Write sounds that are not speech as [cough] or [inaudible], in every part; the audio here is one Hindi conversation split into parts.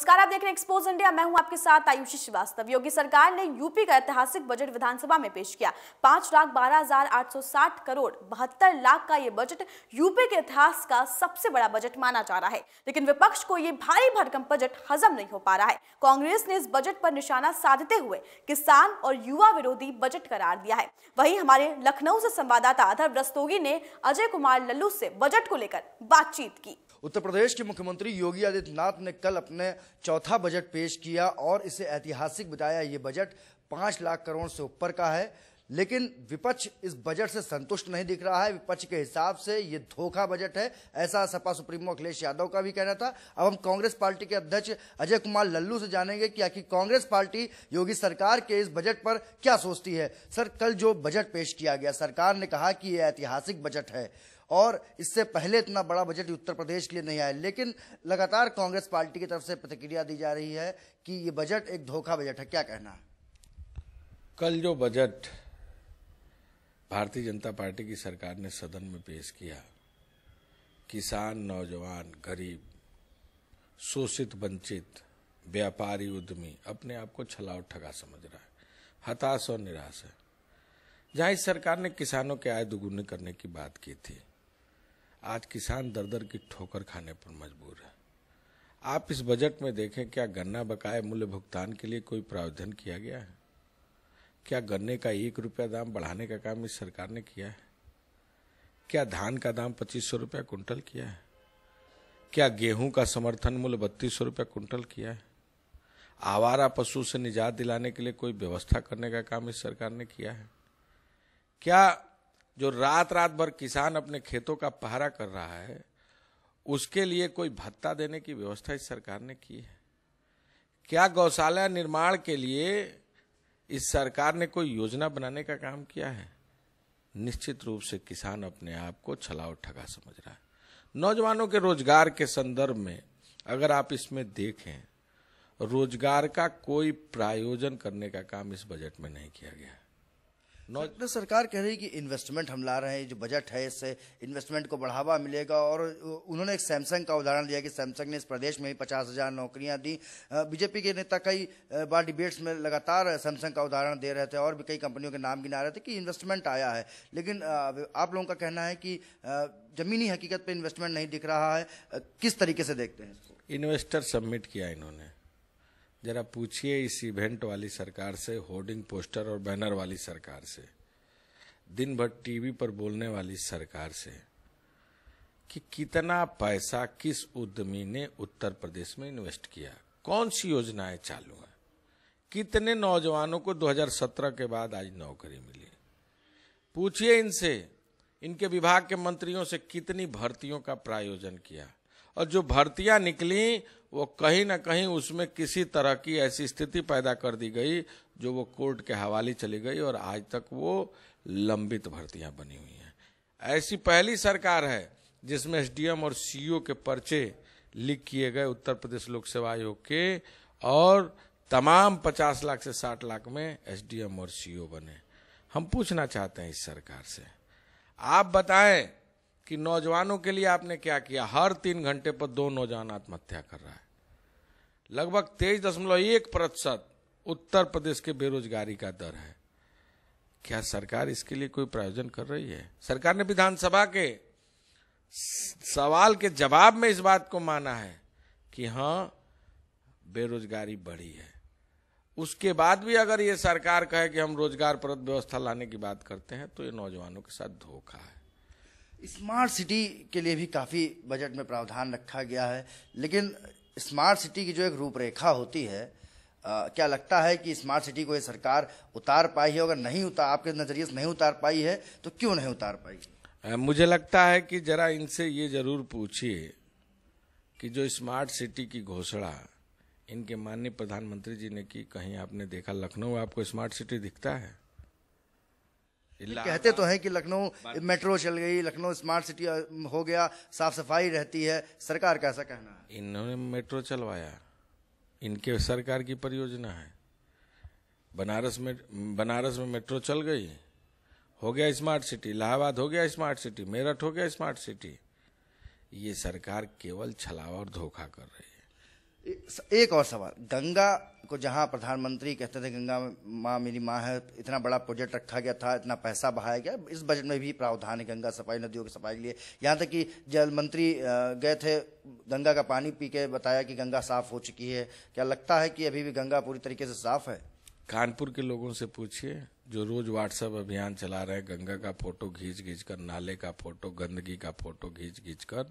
नमस्कार आप देख रहे हैं एक्सपोज इंडिया मैं हूं आपके साथ आयुषी श्रीवास्तव योगी सरकार ने यूपी का ऐतिहासिक बजट विधानसभा में पेश किया पांच लाख बारह हजार आठ सौ साठ करोड़ बहत्तर लाख का यह बजट यूपी के इतिहास का सबसे बड़ा बजट माना जा रहा है लेकिन विपक्ष को यह भारी भरकम बजट हजम नहीं हो पा रहा है कांग्रेस ने इस बजट पर निशाना साधते हुए किसान और युवा विरोधी बजट करार दिया है वही हमारे लखनऊ से संवाददाता अधर रस्तोगी ने अजय कुमार लल्लू से बजट को लेकर बातचीत की उत्तर प्रदेश के मुख्यमंत्री योगी आदित्यनाथ ने कल अपने चौथा बजट पेश किया और इसे ऐतिहासिक बताया ये बजट पाँच लाख करोड़ से ऊपर का है लेकिन विपक्ष इस बजट से संतुष्ट नहीं दिख रहा है विपक्ष के हिसाब से ये धोखा बजट है ऐसा सपा सुप्रीमो अखिलेश यादव का भी कहना था अब हम कांग्रेस पार्टी के अध्यक्ष अजय कुमार लल्लू से जानेंगे कि आखिर कांग्रेस पार्टी योगी सरकार के इस बजट पर क्या सोचती है सर कल जो बजट पेश किया गया सरकार ने कहा कि ये ऐतिहासिक बजट है और इससे पहले इतना बड़ा बजट उत्तर प्रदेश के लिए नहीं आया लेकिन लगातार कांग्रेस पार्टी की तरफ से प्रतिक्रिया दी जा रही है कि ये बजट एक धोखा बजट है क्या कहना कल जो बजट भारतीय जनता पार्टी की सरकार ने सदन में पेश किया किसान नौजवान गरीब शोषित वंचित व्यापारी उद्यमी अपने आप को छलाव ठगा समझ रहा है हताश और निराश है जहां इस सरकार ने किसानों के आय दुगुने करने की बात की थी आज किसान दर दर की ठोकर खाने पर मजबूर है आप इस बजट में देखें क्या गन्ना बकाए मूल्य भुगतान के लिए कोई प्रावधान किया गया है क्या गन्ने का एक रुपया दाम बढ़ाने का काम इस सरकार ने किया है क्या धान का दाम पच्चीस सौ रुपया कुंटल किया है क्या गेहूं का समर्थन मूल्य बत्तीस सौ रुपया कुंटल किया है आवारा पशु से निजात दिलाने के लिए कोई व्यवस्था करने का काम इस सरकार ने किया है क्या जो रात रात भर किसान अपने खेतों का पहरा कर रहा है उसके लिए कोई भत्ता देने की व्यवस्था इस सरकार ने की है क्या गौशाला निर्माण के लिए इस सरकार ने कोई योजना बनाने का काम किया है निश्चित रूप से किसान अपने आप को छलाव ठगा समझ रहा है नौजवानों के रोजगार के संदर्भ में अगर आप इसमें देखें रोजगार का कोई प्रायोजन करने का काम इस बजट में नहीं किया गया है नौ सरकार कह रही है कि इन्वेस्टमेंट हम ला रहे हैं जो बजट है इससे इन्वेस्टमेंट को बढ़ावा मिलेगा और उन्होंने एक सैमसंग का उदाहरण दिया कि सैमसंग ने इस प्रदेश में ही पचास हज़ार नौकरियाँ दी बीजेपी के नेता कई बार डिबेट्स में लगातार सैमसंग का उदाहरण दे रहे थे और भी कई कंपनियों के नाम गिना रहे थे कि इन्वेस्टमेंट आया है लेकिन आप लोगों का कहना है कि ज़मीनी हकीकत पर इन्वेस्टमेंट नहीं दिख रहा है किस तरीके से देखते हैं इन्वेस्टर सबमिट किया इन्होंने जरा पूछिए इस इवेंट वाली सरकार से होर्डिंग पोस्टर और बैनर वाली सरकार से दिन भर टीवी पर बोलने वाली सरकार से कि कितना पैसा किस उद्यमी ने उत्तर प्रदेश में इन्वेस्ट किया कौन सी योजनाएं चालू हैं कितने नौजवानों को 2017 के बाद आज नौकरी मिली पूछिए इनसे इनके विभाग के मंत्रियों से कितनी भर्तियों का प्रायोजन किया और जो भर्तियां निकली वो कहीं ना कहीं उसमें किसी तरह की ऐसी स्थिति पैदा कर दी गई जो वो कोर्ट के हवाले चली गई और आज तक वो लंबित भर्तियां बनी हुई हैं ऐसी पहली सरकार है जिसमें एसडीएम और सीईओ के पर्चे लीक किए गए उत्तर प्रदेश लोक सेवा आयोग के और तमाम 50 लाख से 60 लाख में एसडीएम और सीईओ बने हम पूछना चाहते हैं इस सरकार से आप बताएं कि नौजवानों के लिए आपने क्या किया हर तीन घंटे पर दो नौजवान आत्महत्या कर रहा है लगभग तेईस दशमलव एक प्रतिशत उत्तर प्रदेश के बेरोजगारी का दर है क्या सरकार इसके लिए कोई प्रायोजन कर रही है सरकार ने विधानसभा के सवाल के जवाब में इस बात को माना है कि हाँ बेरोजगारी बढ़ी है उसके बाद भी अगर ये सरकार कहे कि हम रोजगार परत व्यवस्था लाने की बात करते हैं तो ये नौजवानों के साथ धोखा है स्मार्ट सिटी के लिए भी काफ़ी बजट में प्रावधान रखा गया है लेकिन स्मार्ट सिटी की जो एक रूपरेखा होती है आ, क्या लगता है कि स्मार्ट सिटी को ये सरकार उतार पाई है अगर नहीं उतार आपके नज़रिए से नहीं उतार पाई है तो क्यों नहीं उतार पाई मुझे लगता है कि जरा इनसे ये जरूर पूछिए कि जो स्मार्ट सिटी की घोषणा इनके माननीय प्रधानमंत्री जी ने की कहीं आपने देखा लखनऊ आपको स्मार्ट सिटी दिखता है कहते तो हैं कि लखनऊ मेट्रो चल गई लखनऊ स्मार्ट सिटी हो गया साफ सफाई रहती है सरकार का ऐसा कहना है इन्होंने मेट्रो चलवाया इनके सरकार की परियोजना है बनारस में बनारस में मेट्रो चल गई हो गया स्मार्ट सिटी इलाहाबाद हो गया स्मार्ट सिटी मेरठ हो गया स्मार्ट सिटी ये सरकार केवल छलावा और धोखा कर रही एक और सवाल गंगा को जहां प्रधानमंत्री कहते थे गंगा माँ मेरी माँ है इतना बड़ा प्रोजेक्ट रखा गया था इतना पैसा बहाया गया इस बजट में भी प्रावधान है गंगा सफाई नदियों की सफाई के लिए यहाँ तक कि जल मंत्री गए थे गंगा का पानी पी के बताया कि गंगा साफ हो चुकी है क्या लगता है कि अभी भी गंगा पूरी तरीके से साफ है कानपुर के लोगों से पूछिए जो रोज व्हाट्सएप अभियान चला रहे हैं गंगा का फोटो खींच खींच कर नाले का फोटो गंदगी का फोटो खींच खींच कर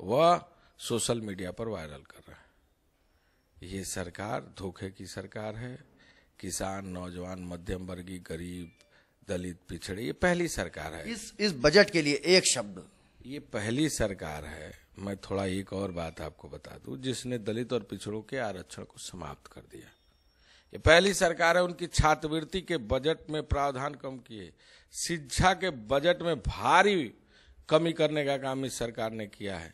वह सोशल मीडिया पर वायरल कर रहे हैं ये सरकार धोखे की सरकार है किसान नौजवान मध्यम वर्गीय गरीब दलित पिछड़े ये पहली सरकार है इस इस बजट के लिए एक शब्द ये पहली सरकार है मैं थोड़ा एक और बात आपको बता दूं जिसने दलित और पिछड़ों के आरक्षण को समाप्त कर दिया ये पहली सरकार है उनकी छात्रवृत्ति के बजट में प्रावधान कम किए शिक्षा के बजट में भारी कमी करने का काम इस सरकार ने किया है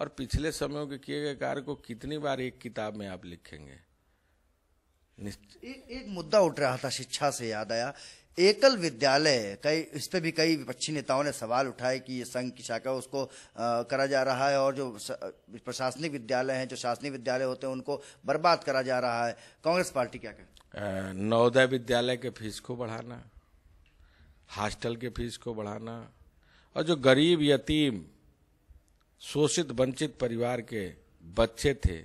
और पिछले समयों के किए गए कार्य को कितनी बार एक किताब में आप लिखेंगे ए, एक मुद्दा उठ रहा था शिक्षा से याद आया एकल विद्यालय कई इस पर भी कई विपक्षी नेताओं ने सवाल उठाए कि ये संघ की शाखा उसको आ, करा जा रहा है और जो प्रशासनिक विद्यालय हैं जो शासनिक विद्यालय होते हैं उनको बर्बाद करा जा रहा है कांग्रेस पार्टी क्या कह नवोदय विद्यालय के फीस को बढ़ाना हॉस्टल के फीस को बढ़ाना और जो गरीब यतीम शोषित वंचित परिवार के बच्चे थे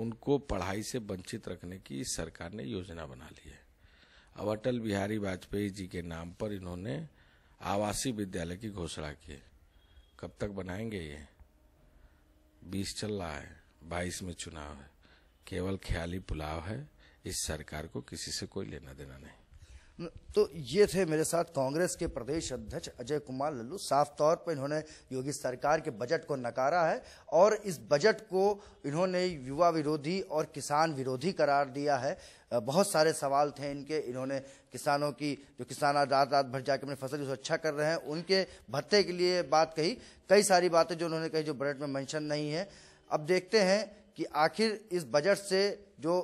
उनको पढ़ाई से वंचित रखने की सरकार ने योजना बना ली है अब अटल बिहारी वाजपेयी जी के नाम पर इन्होंने आवासीय विद्यालय की घोषणा की है कब तक बनाएंगे ये बीस चल रहा है बाईस में चुनाव है केवल ख्याली पुलाव है इस सरकार को किसी से कोई लेना देना नहीं तो ये थे मेरे साथ कांग्रेस के प्रदेश अध्यक्ष अजय कुमार लल्लू साफ तौर पर इन्होंने योगी सरकार के बजट को नकारा है और इस बजट को इन्होंने युवा विरोधी और किसान विरोधी करार दिया है बहुत सारे सवाल थे इनके इन्होंने किसानों की जो किसान रात रात भर जाकर अपनी फसल की सुरक्षा कर रहे हैं उनके भत्ते के लिए बात कही कई सारी बातें जो उन्होंने कही जो बजट में मैंशन नहीं है अब देखते हैं कि आखिर इस बजट से जो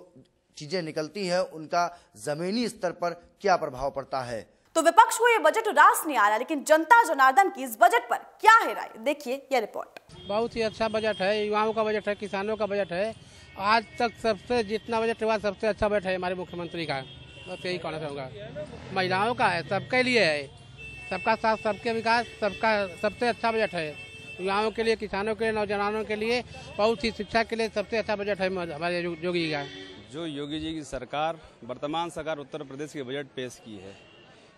चीजें निकलती हैं उनका जमीनी स्तर पर क्या प्रभाव पड़ता है तो विपक्ष को ये बजट उदास नहीं आ रहा लेकिन जनता जनार्दन की इस बजट पर क्या है राय देखिए यह रिपोर्ट बहुत ही अच्छा बजट है युवाओं का बजट है किसानों का बजट है आज तक सबसे जितना बजट हुआ सबसे अच्छा बजट है हमारे मुख्यमंत्री का बस यही कहना चाहूँगा महिलाओं का है सबके लिए है सबका साथ सबके विकास सबका सबसे अच्छा बजट है युवाओं के लिए किसानों के लिए नौजवानों के लिए बहुत ही शिक्षा के लिए सबसे अच्छा बजट है हमारे योगी का जो योगी जी की सरकार वर्तमान सरकार उत्तर प्रदेश के बजट पेश की है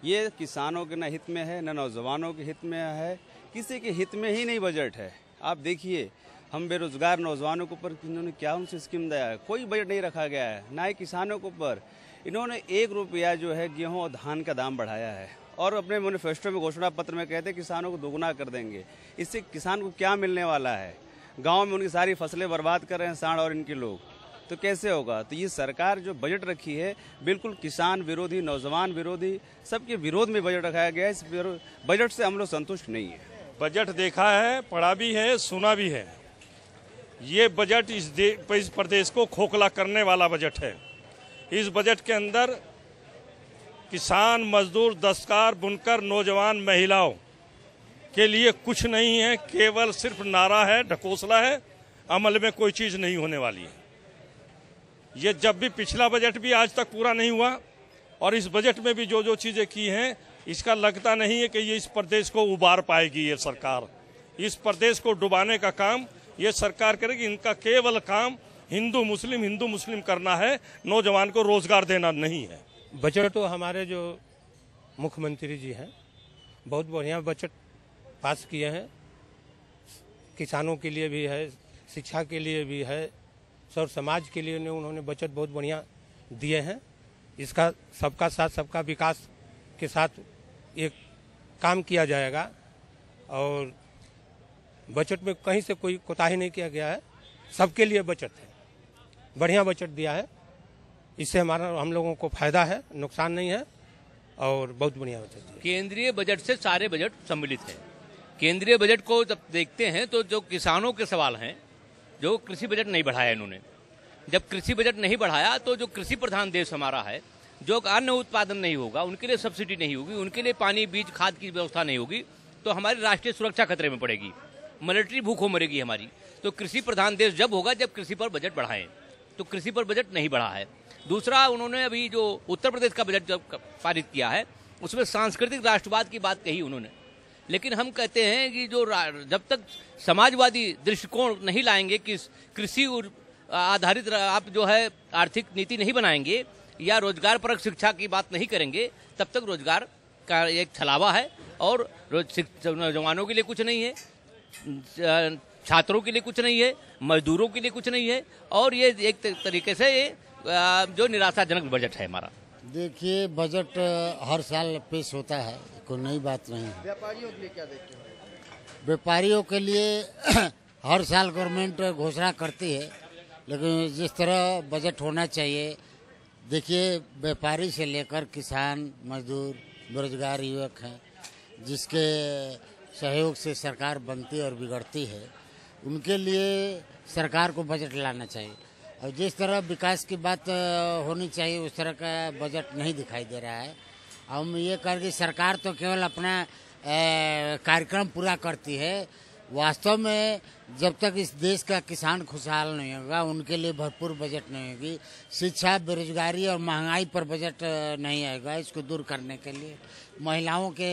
ये किसानों के न हित में है न नौजवानों के हित में है किसी के हित में ही नहीं बजट है आप देखिए हम बेरोजगार नौजवानों के ऊपर इन्होंने क्या उनसे स्कीम दिया है कोई बजट नहीं रखा गया है ना ही किसानों के ऊपर इन्होंने एक रुपया जो है गेहूँ और धान का दाम बढ़ाया है और अपने मैनिफेस्टो में घोषणा पत्र में कहते हैं किसानों को दोगुना कर देंगे इससे किसान को क्या मिलने वाला है गाँव में उनकी सारी फसलें बर्बाद कर रहे हैं साढ़ और इनके लोग तो कैसे होगा तो ये सरकार जो बजट रखी है बिल्कुल किसान विरोधी नौजवान विरोधी सबके विरोध में बजट रखाया गया है इस बजट से हम लोग संतुष्ट नहीं है बजट देखा है पढ़ा भी है सुना भी है ये बजट इस, इस प्रदेश को खोखला करने वाला बजट है इस बजट के अंदर किसान मजदूर दस्तकार बुनकर नौजवान महिलाओं के लिए कुछ नहीं है केवल सिर्फ नारा है ढकोसला है अमल में कोई चीज़ नहीं होने वाली है ये जब भी पिछला बजट भी आज तक पूरा नहीं हुआ और इस बजट में भी जो जो चीज़ें की हैं इसका लगता नहीं है कि ये इस प्रदेश को उबार पाएगी ये सरकार इस प्रदेश को डुबाने का काम ये सरकार करेगी इनका केवल काम हिंदू मुस्लिम हिंदू मुस्लिम करना है नौजवान को रोजगार देना नहीं है बजट तो हमारे जो मुख्यमंत्री जी हैं बहुत बढ़िया बजट पास किए हैं किसानों के लिए भी है शिक्षा के लिए भी है सर समाज के लिए उन्होंने बचत बहुत बढ़िया दिए हैं इसका सबका साथ सबका विकास के साथ एक काम किया जाएगा और बजट में कहीं से कोई कोताही नहीं किया गया है सबके लिए बचत है बढ़िया बचत दिया है इससे हमारा हम लोगों को फायदा है नुकसान नहीं है और बहुत बढ़िया बचत केंद्रीय बजट से सारे बजट सम्मिलित हैं केंद्रीय बजट को जब देखते हैं तो जो किसानों के सवाल हैं जो कृषि बजट नहीं बढ़ाया इन्होंने जब कृषि बजट नहीं बढ़ाया तो जो कृषि प्रधान देश हमारा है जो अन्न उत्पादन नहीं होगा उनके लिए सब्सिडी नहीं होगी उनके लिए पानी बीज खाद की व्यवस्था नहीं होगी तो हमारी राष्ट्रीय सुरक्षा खतरे में पड़ेगी मिलिट्री भूखों मरेगी हमारी तो कृषि प्रधान देश जब होगा जब कृषि पर बजट बढ़ाएं तो कृषि पर बजट नहीं बढ़ा है दूसरा उन्होंने अभी जो उत्तर प्रदेश का बजट जब पारित किया है उसमें सांस्कृतिक राष्ट्रवाद की बात कही उन्होंने लेकिन हम कहते हैं कि जो जब तक समाजवादी दृष्टिकोण नहीं लाएंगे कि कृषि आधारित आप जो है आर्थिक नीति नहीं बनाएंगे या रोजगार परक शिक्षा की बात नहीं करेंगे तब तक रोजगार का एक छलावा है और नौजवानों के लिए कुछ नहीं है छात्रों के लिए कुछ नहीं है मजदूरों के लिए कुछ नहीं है और ये एक तरीके से जो निराशाजनक बजट है हमारा देखिए बजट हर साल पेश होता है कोई नई बात नहीं है व्यापारियों के लिए क्या देखते हैं व्यापारियों के लिए [clears throat] हर साल गवर्नमेंट घोषणा करती है लेकिन जिस तरह बजट होना चाहिए देखिए व्यापारी से लेकर किसान मजदूर बेरोजगार युवक हैं जिसके सहयोग से सरकार बनती और बिगड़ती है उनके लिए सरकार को बजट लाना चाहिए और जिस तरह विकास की बात होनी चाहिए उस तरह का बजट नहीं दिखाई दे रहा है हम ये कर दी सरकार तो केवल अपना कार्यक्रम पूरा करती है वास्तव में जब तक इस देश का किसान खुशहाल नहीं होगा उनके लिए भरपूर बजट नहीं होगी शिक्षा बेरोजगारी और महंगाई पर बजट नहीं आएगा इसको दूर करने के लिए महिलाओं के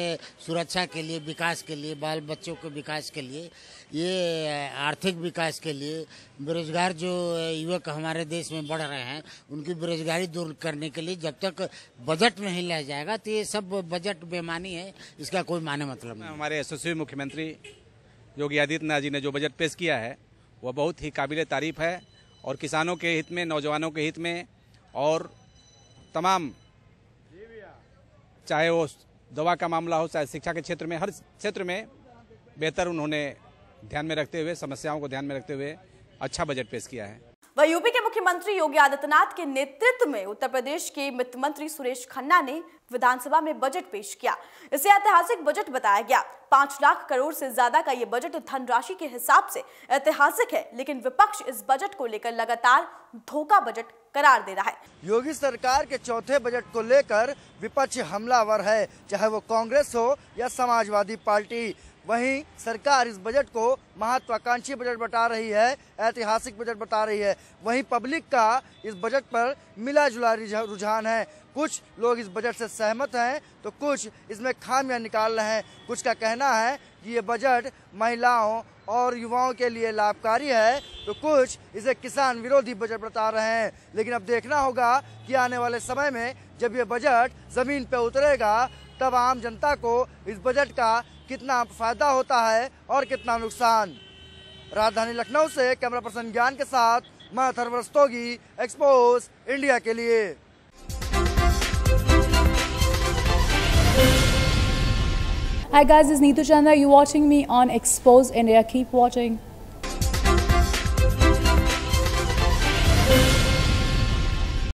सुरक्षा के लिए विकास के लिए बाल बच्चों के विकास के लिए ये आर्थिक विकास के लिए बेरोजगार जो युवक हमारे देश में बढ़ रहे हैं उनकी बेरोजगारी दूर करने के लिए जब तक बजट नहीं लिया जाएगा तो ये सब बजट बेमानी है इसका कोई माने मतलब नहीं हमारे यशस्वी मुख्यमंत्री योगी आदित्यनाथ जी ने जो बजट पेश किया है वह बहुत ही काबिल तारीफ है और किसानों के हित में नौजवानों के हित में और तमाम चाहे वो दवा का मामला हो चाहे शिक्षा के क्षेत्र में हर क्षेत्र में बेहतर उन्होंने ध्यान में रखते हुए समस्याओं को ध्यान में रखते हुए अच्छा बजट पेश किया है वह यूपी के मुख्यमंत्री योगी आदित्यनाथ के नेतृत्व में उत्तर प्रदेश के वित्त मंत्री सुरेश खन्ना ने विधानसभा में बजट पेश किया इसे ऐतिहासिक बजट बताया गया पांच लाख करोड़ से ज्यादा का ये बजट धनराशि के हिसाब से ऐतिहासिक है लेकिन विपक्ष इस बजट को लेकर लगातार धोखा बजट करार दे रहा है योगी सरकार के चौथे बजट को लेकर विपक्ष हमलावर है चाहे वो कांग्रेस हो या समाजवादी पार्टी वहीं सरकार इस बजट को महत्वाकांक्षी बजट बता रही है ऐतिहासिक बजट बता रही है वहीं पब्लिक का इस बजट पर मिला जुला रुझान है कुछ लोग इस बजट से सहमत हैं तो कुछ इसमें खामियां निकाल रहे हैं कुछ का कहना है ये बजट महिलाओं और युवाओं के लिए लाभकारी है तो कुछ इसे किसान विरोधी बजट बता रहे हैं लेकिन अब देखना होगा कि आने वाले समय में जब ये बजट ज़मीन पर उतरेगा तब आम जनता को इस बजट का कितना फायदा होता है और कितना नुकसान राजधानी लखनऊ से कैमरा पर्सन ज्ञान के साथ मैं अथर्वस्तोगी एक्सपोज इंडिया के लिए Hi guys, it's Neetu Chandra. You're watching me on Expose India. Keep watching.